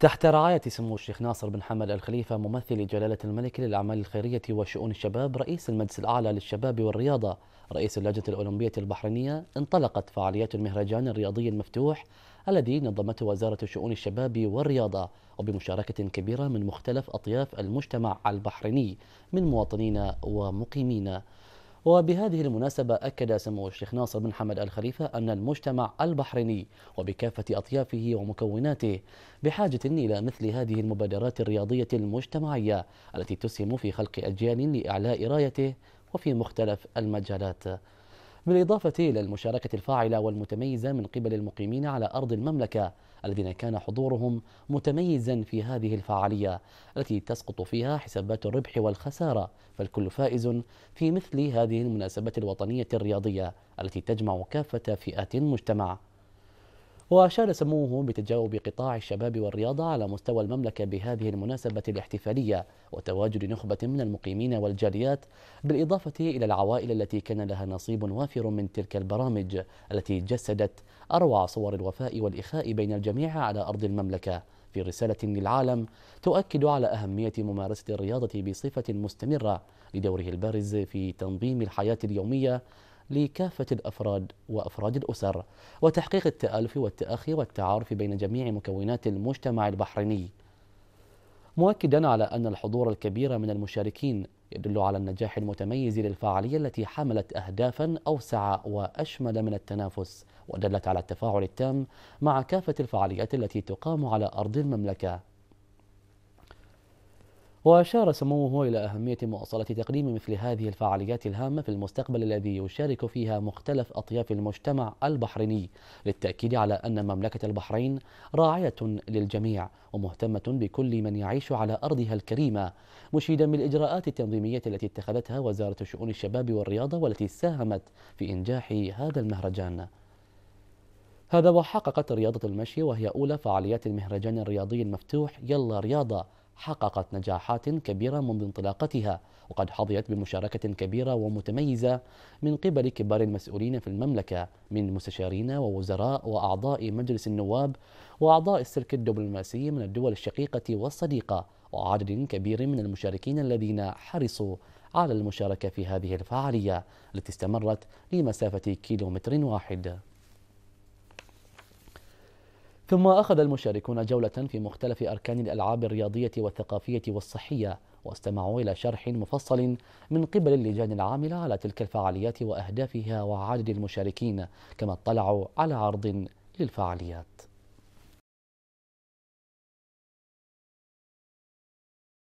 تحت رعاية سمو الشيخ ناصر بن حمد الخليفة ممثل جلالة الملك للأعمال الخيرية وشؤون الشباب رئيس المجلس الأعلى للشباب والرياضة رئيس اللجنة الأولمبية البحرينية انطلقت فعاليات المهرجان الرياضي المفتوح الذي نظمته وزارة شؤون الشباب والرياضة وبمشاركة كبيرة من مختلف أطياف المجتمع البحريني من مواطنين ومقيمين وبهذه المناسبة أكد سمو الشيخ ناصر بن حمد الخليفة أن المجتمع البحريني وبكافة أطيافه ومكوناته بحاجة إلى مثل هذه المبادرات الرياضية المجتمعية التي تسهم في خلق أجيال لإعلاء رايته وفي مختلف المجالات بالإضافة إلى المشاركة الفاعلة والمتميزة من قبل المقيمين على أرض المملكة الذين كان حضورهم متميزا في هذه الفعالية التي تسقط فيها حسابات الربح والخسارة فالكل فائز في مثل هذه المناسبة الوطنية الرياضية التي تجمع كافة فئات المجتمع وأشار سموه بتجاوب قطاع الشباب والرياضة على مستوى المملكة بهذه المناسبة الاحتفالية وتواجد نخبة من المقيمين والجاليات بالإضافة إلى العوائل التي كان لها نصيب وافر من تلك البرامج التي جسدت أروع صور الوفاء والإخاء بين الجميع على أرض المملكة في رسالة للعالم تؤكد على أهمية ممارسة الرياضة بصفة مستمرة لدوره البارز في تنظيم الحياة اليومية لكافة الأفراد وأفراد الأسر وتحقيق التآلف والتأخي والتعارف بين جميع مكونات المجتمع البحريني مؤكدا على أن الحضور الكبير من المشاركين يدل على النجاح المتميز للفعالية التي حملت أهدافا أوسع وأشمل من التنافس ودلت على التفاعل التام مع كافة الفعاليات التي تقام على أرض المملكة وأشار سموه إلى أهمية مواصلة تقديم مثل هذه الفعاليات الهامة في المستقبل الذي يشارك فيها مختلف أطياف المجتمع البحريني للتأكيد على أن مملكة البحرين راعية للجميع ومهتمة بكل من يعيش على أرضها الكريمة مشيدا بالإجراءات التنظيمية التي اتخذتها وزارة شؤون الشباب والرياضة والتي ساهمت في إنجاح هذا المهرجان هذا وحققت رياضة المشي وهي أولى فعاليات المهرجان الرياضي المفتوح يلا رياضة حققت نجاحات كبيرة منذ انطلاقتها وقد حظيت بمشاركة كبيرة ومتميزة من قبل كبار المسؤولين في المملكة من مستشارين ووزراء وأعضاء مجلس النواب وأعضاء السلك الدبلوماسي من الدول الشقيقة والصديقة وعدد كبير من المشاركين الذين حرصوا على المشاركة في هذه الفعالية التي استمرت لمسافة كيلومتر واحد ثم أخذ المشاركون جولة في مختلف أركان الألعاب الرياضية والثقافية والصحية واستمعوا إلى شرح مفصل من قبل اللجان العاملة على تلك الفعاليات وأهدافها وعدد المشاركين كما اطلعوا على عرض للفعاليات